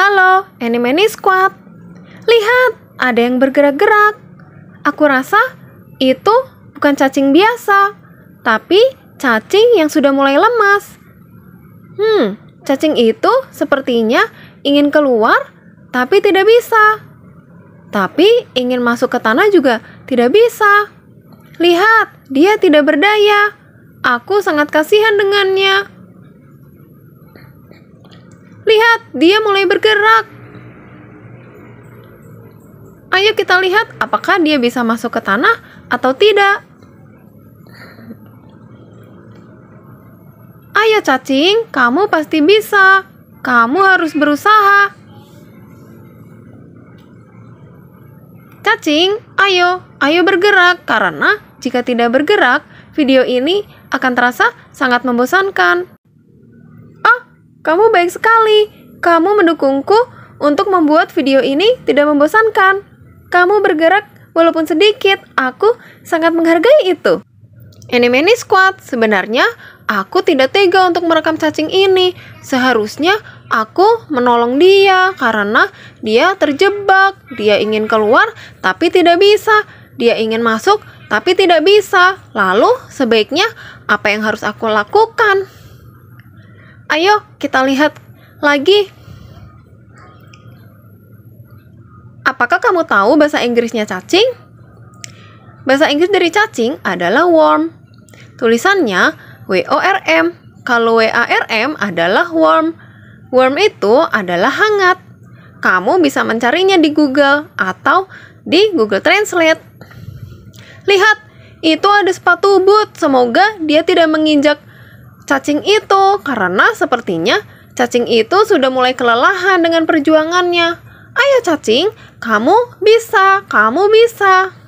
Halo, anime squad. Lihat, ada yang bergerak-gerak. Aku rasa itu bukan cacing biasa, tapi cacing yang sudah mulai lemas. Hmm, cacing itu sepertinya ingin keluar tapi tidak bisa. Tapi ingin masuk ke tanah juga tidak bisa. Lihat, dia tidak berdaya. Aku sangat kasihan dengannya. Lihat, dia mulai bergerak. Ayo kita lihat apakah dia bisa masuk ke tanah atau tidak. Ayo cacing, kamu pasti bisa. Kamu harus berusaha. Cacing, ayo, ayo bergerak karena jika tidak bergerak, video ini akan terasa sangat membosankan. Kamu baik sekali. Kamu mendukungku untuk membuat video ini tidak membosankan. Kamu bergerak walaupun sedikit. Aku sangat menghargai itu. ini Squad, sebenarnya aku tidak tega untuk merekam cacing ini. Seharusnya aku menolong dia karena dia terjebak. Dia ingin keluar tapi tidak bisa. Dia ingin masuk tapi tidak bisa. Lalu sebaiknya apa yang harus aku lakukan? Ayo kita lihat lagi. Apakah kamu tahu bahasa Inggrisnya cacing? Bahasa Inggris dari cacing adalah worm. Tulisannya W-O-R-M. Kalau W-A-R-M adalah worm. Worm itu adalah hangat. Kamu bisa mencarinya di Google atau di Google Translate. Lihat, itu ada sepatu boot. Semoga dia tidak menginjak cacing itu karena sepertinya cacing itu sudah mulai kelelahan dengan perjuangannya. Ayo cacing, kamu bisa, kamu bisa.